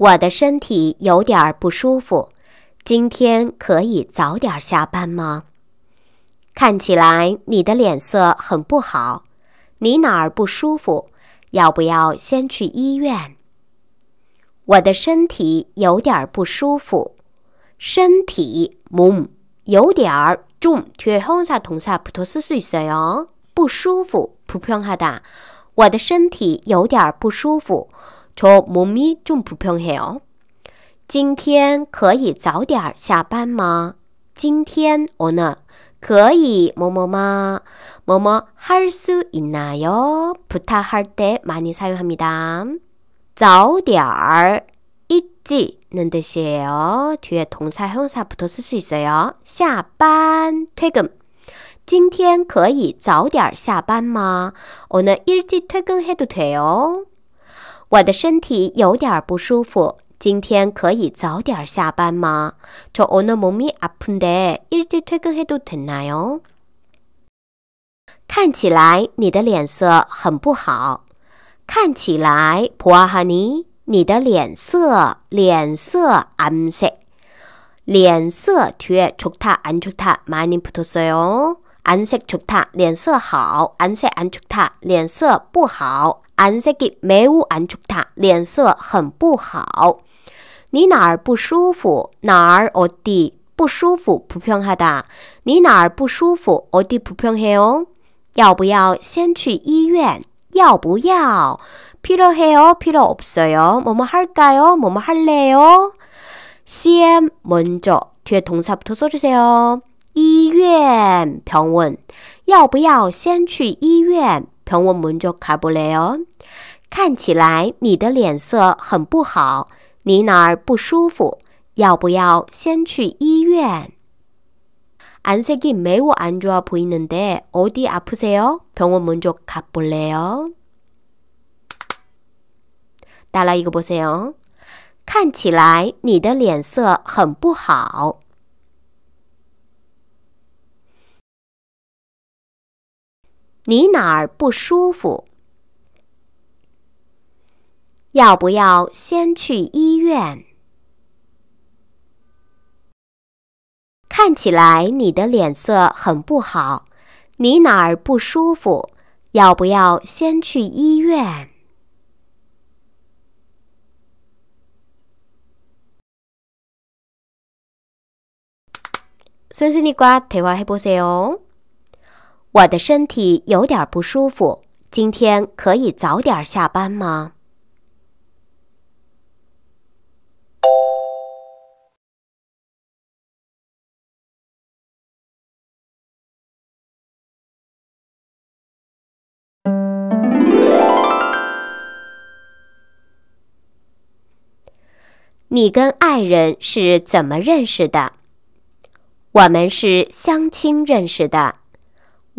我的身体有点不舒服，今天可以早点下班吗？看起来你的脸色很不好，你哪儿不舒服？要不要先去医院？我的身体有点不舒服，身体木有点儿重，腿好像痛啥不都是睡色呀？不舒服，不不好的，我的身体有点不舒服。저 몸이 좀 불평해요. 今天可以早点下班吗?今天 오늘 可以 뭐뭐마 뭐뭐 할 수 있나요? 부탁할 때 많이 사용합니다. 早点 일찍는 뜻이에요. 뒤에 동사 형사 붙어 쓸수 있어요. 下班 퇴근 今天可以早点下班吗? 오늘 일찍 퇴근해도 돼요. 我的身体有点不舒服，今天可以早点下班吗？看起来你的脸色很不好。看起来，普阿哈尼，你的脸色脸色暗色，脸色缺，丑他暗丑他，马尼普多色哟，暗色丑他脸色好，暗色暗丑他脸色不好。 안색이 매우 안 좋다. 脸色很不好.니 나얼 不舒服, 나얼 어디, 不舒服, 불평하다. 니 나얼 不舒服, 어디 불평해요? 要不要先去医院?要不要? 필요해요? 필요 없어요? 뭐뭐 할까요? 뭐뭐 할래요? c 먼저 뒤에 동사부터 써주세요. 医院병원. 要不要先去医院同我们就卡不래看起来你的脸色很不好，你哪儿不舒服？要不要先去医院？안색이매우안좋아보이는데어디아프세요병원먼저가볼래요大家一个不松。看起来你的脸色很不好。你哪儿不舒服？要不要先去医院？看起来你的脸色很不好。你哪儿不舒服？要不要先去医院？순순이과대화해不세哦。我的身体有点不舒服，今天可以早点下班吗？你跟爱人是怎么认识的？我们是相亲认识的。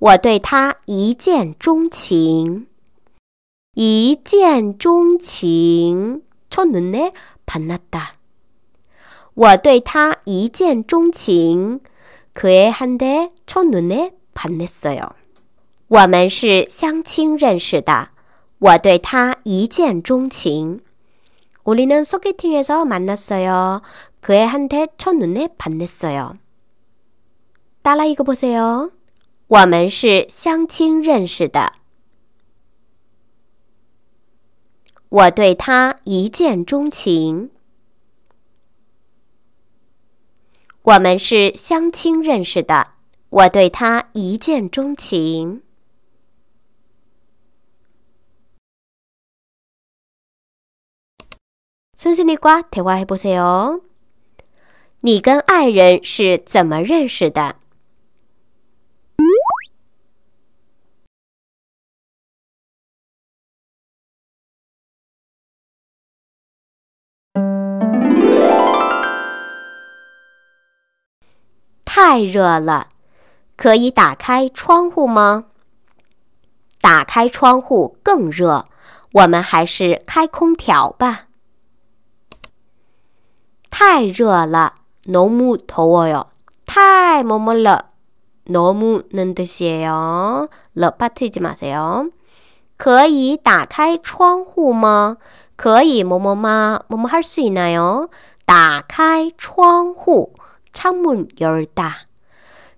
我对他一见钟情。一见钟情，첫눈에반났다我对他一见钟情，그의한대첫눈에반냈어요我们是相亲认识的，我对他一见钟情。우리는소개팅에서만났어요그의한대첫눈에반냈어요 따라 읽어보세요. 我们是相亲认识的，我对他一见钟情。我们是相亲认识的，我对他一见钟情。순순이과대화해보세요你跟爱人是怎么认识的？太热了，可以打开窗户吗？打开窗户更热，我们还是开空调吧。太热了，너무더워 요。 太么么了，너무뜨시어 요。 热巴特吉马塞 요。 可以打开窗户吗？可以么么吗？么么할수있나 요？ 打开窗户，창문열 다。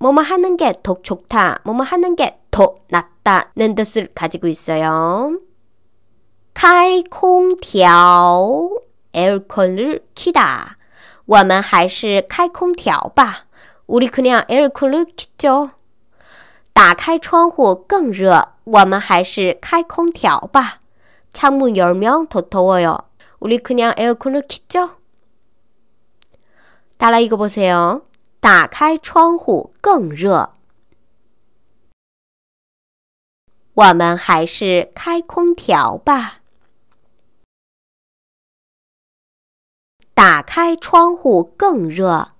뭐뭐 하는 게 더 좋다, 뭐뭐 하는 게 더 낫다는 뜻을 가지고 있어요. 开空调, 에어컨을 키다. 我们还是开空调吧. 우리 그냥 에어컨을 키죠. 打开窗户更热,我们还是开空调吧. 창문 열면 더 더워요. 우리 그냥 에어컨을 키죠. 따라 읽어보세요. 打开窗户更热，我们还是开空调吧。打开窗户更热，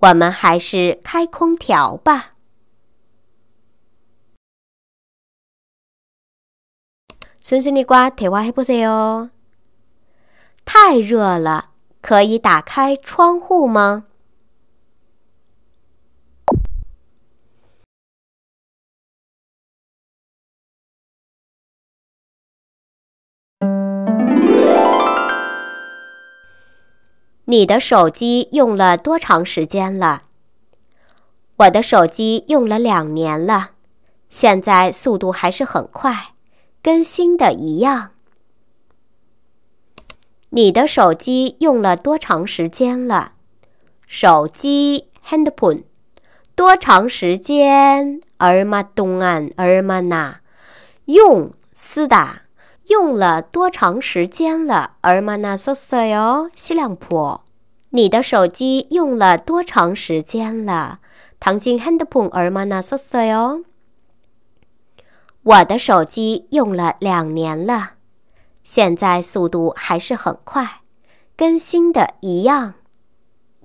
我们还是开空调吧。순순地瓜，대瓜还不세요太热了，可以打开窗户吗？你的手机用了多长时间了？我的手机用了两年了，现在速度还是很快，跟新的一样。你的手机用了多长时间了？手机 （handphone） 多长时间？尔嘛东安尔嘛那用四哒。用了多长时间了？Er mana s o 西两普，你的手机用了多长时间了 t a n g j i h a n d p n er m n a s o 我的手机用了两年了，现在速度还是很快，跟新的一样。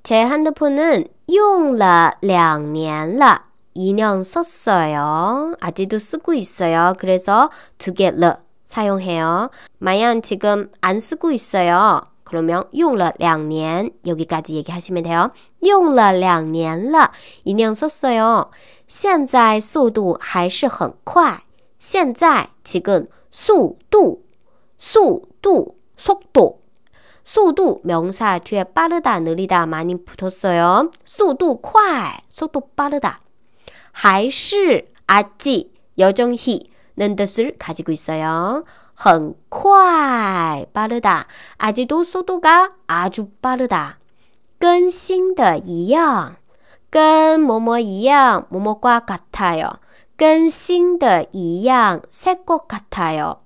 t a n g j n 用了两年了，이년썼어 요， 아직도쓰고있어 요， 그래서두개 러。 사용해요. 마얀 지금 안 쓰고 있어요. 그러면 用了两年 여기까지 얘기하시면 돼요. 用了两年了 2년 썼어요. 现在速度还是很快.现在 지금 速度速度 속도 速度 명사 뒤에 빠르다 느리다 많이 붙었어요. 速度快 속도 빠르다. 还是아직 여전히 는 뜻을 가지고 있어요. 很快 빠르다. 아직도 소도가 아주 빠르다. 跟新的一样,跟 뭐뭐一样, 뭐뭐과 같아요. 跟新的一样, 새것 같아요.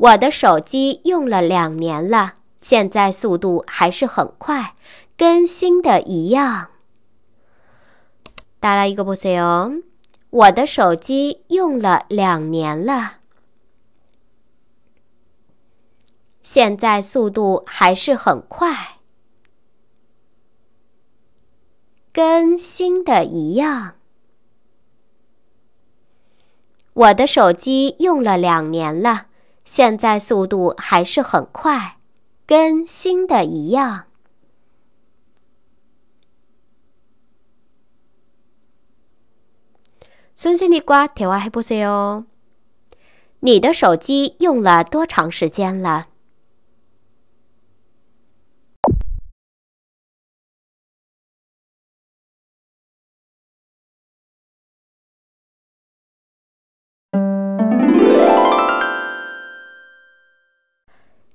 我的手机用了两年了，现在速度还是很快，跟新的一样。따라읽어보세요. 我的手机用了两年了，现在速度还是很快，跟新的一样。我的手机用了两年了，现在速度还是很快，跟新的一样。孙孙，你瓜听话还不行哦。你的手机用了多长时间了？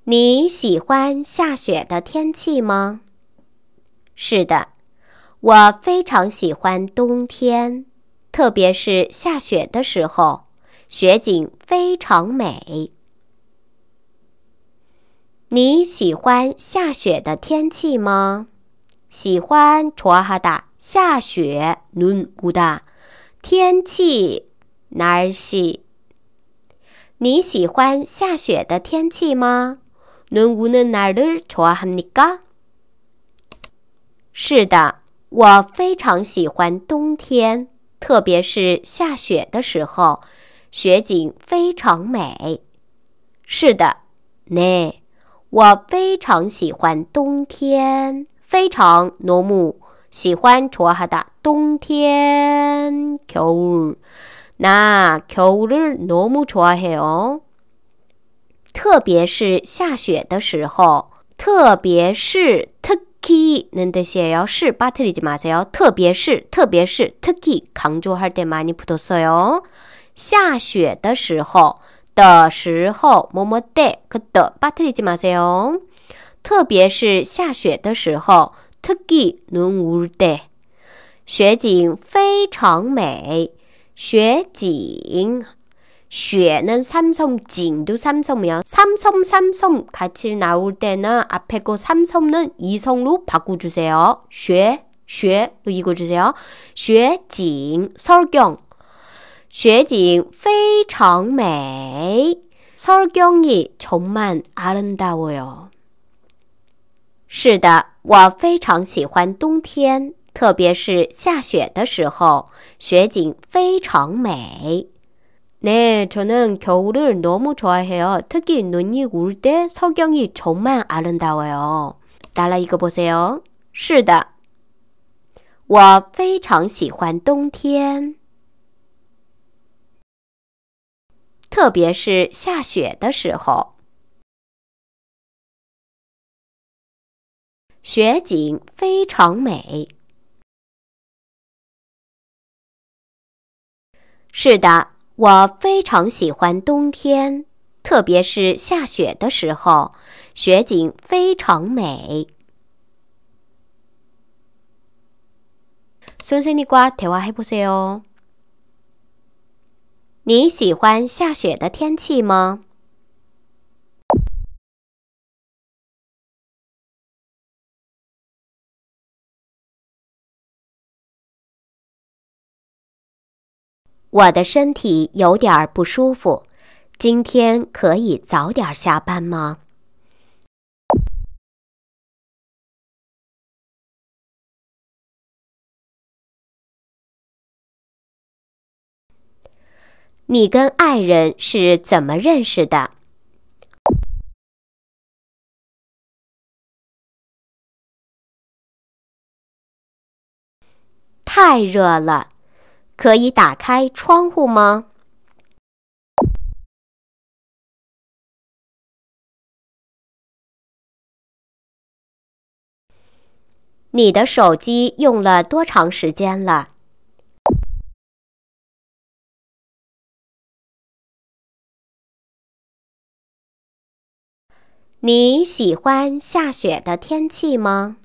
你喜欢下雪的天气吗？是的，我非常喜欢冬天。特别是下雪的时候，雪景非常美。你喜欢下雪的天气吗？喜欢？チョアハダ。下雪、ルンウダ、天气、ナルシ。你喜欢下雪的天气吗？ルンウネナルチョアハ是的，我非常喜欢冬天。特别是下雪的时候，雪景非常美。是的，那我非常喜欢冬天，非常浓木喜欢。托哈达冬天，cold，那 cold 浓木托哈黑哦。特别是下雪的时候，特别是特。 특히는 뜻이에요. 실 빠뜨리지 마세요. 特别是,特别是, 특히 강조할 때 많이 붙었어요. 下雪的时候,的时候, 뭐뭐 때, 그때 빠뜨리지 마세요. 特别是下雪的时候, 특히 눈울 때. 雪景非常美,雪景 쉐는 삼성징도 삼성이야. 삼성 삼성 같이 나올 때는 앞에 거 삼성은 이성로 바꿔주세요. 쉐, 쉐로 읽어주세요. 쉐징 설경 쉐징 非常美 설경이 정말 아름다워요. 是的，我非常喜欢冬天，特别是下雪的时候，雪景非常美。네저는겨울을너무좋아해요특히눈이올때석경이정말아름다워요따라읽어보세요是的我非常喜欢冬天特别是下雪的时候雪景非常美。是的。我非常喜欢冬天，特别是下雪的时候，雪景非常美。손실리과대화해보세요你喜欢下雪的天气吗？我的身体有点不舒服，今天可以早点下班吗？你跟爱人是怎么认识的？太热了。可以打开窗户吗？你的手机用了多长时间了？你喜欢下雪的天气吗？